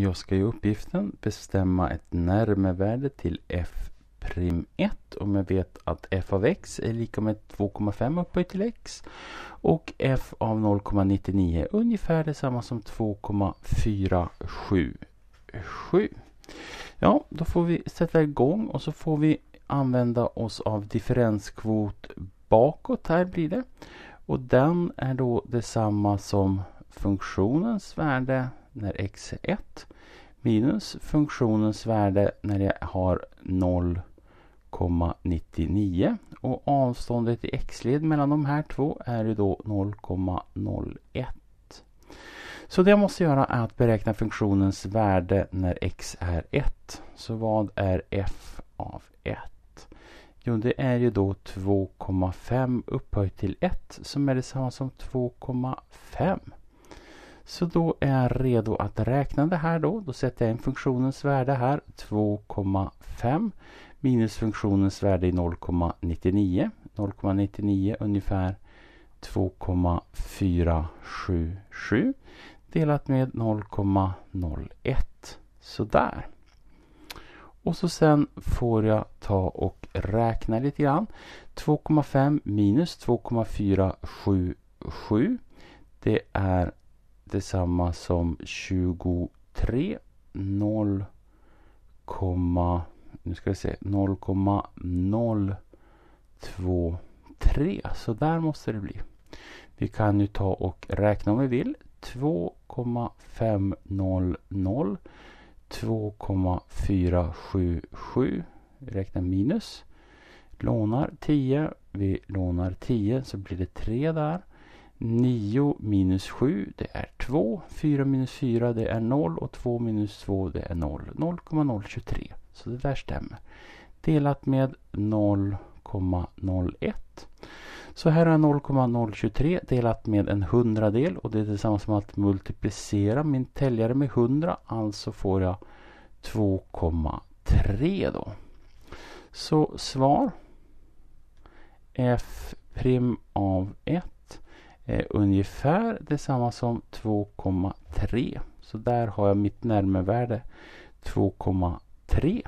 Jag ska i uppgiften bestämma ett närmevärde till f prim 1 om jag vet att f av x är lika med 2,5 upphöjt till x och f av 0,99 ungefär detsamma som 2,477. Ja, då får vi sätta igång och så får vi använda oss av differenskvot bakåt här blir det. Och den är då detsamma som funktionens värde när x är 1 minus funktionens värde när jag har 0,99 och avståndet i x-led mellan de här två är ju då 0,01. Så det jag måste göra är att beräkna funktionens värde när x är 1. Så vad är f av 1? Jo, det är ju då 2,5 upphöjt till 1 som är detsamma som 2,5. Så då är jag redo att räkna det här då. Då sätter jag in funktionens värde här 2,5 minus funktionens värde i 0,99. 0,99 ungefär 2,477 delat med 0,01. Sådär. Och så sen får jag ta och räkna lite grann. 2,5 minus 2,477 det är detsamma som 23 0, nu ska vi se 0,023. Så där måste det bli. Vi kan ju ta och räkna om vi vill. 2,500 2,477 räkna minus. Lånar 10. Vi lånar 10 så blir det 3 där. 9 minus 7 det är 2. 4 minus 4 det är 0 och 2 minus 2 det är 0. 0,023. Så det där stämmer. Delat med 0,01. Så här har jag 0,023 delat med en hundradel och det är detsamma som att multiplicera min täljare med 100. Alltså får jag 2,3 då. Så svar F prim av 1 eh, ungefär detsamma som 2,3. Så där har jag mitt närmevärde 2,3.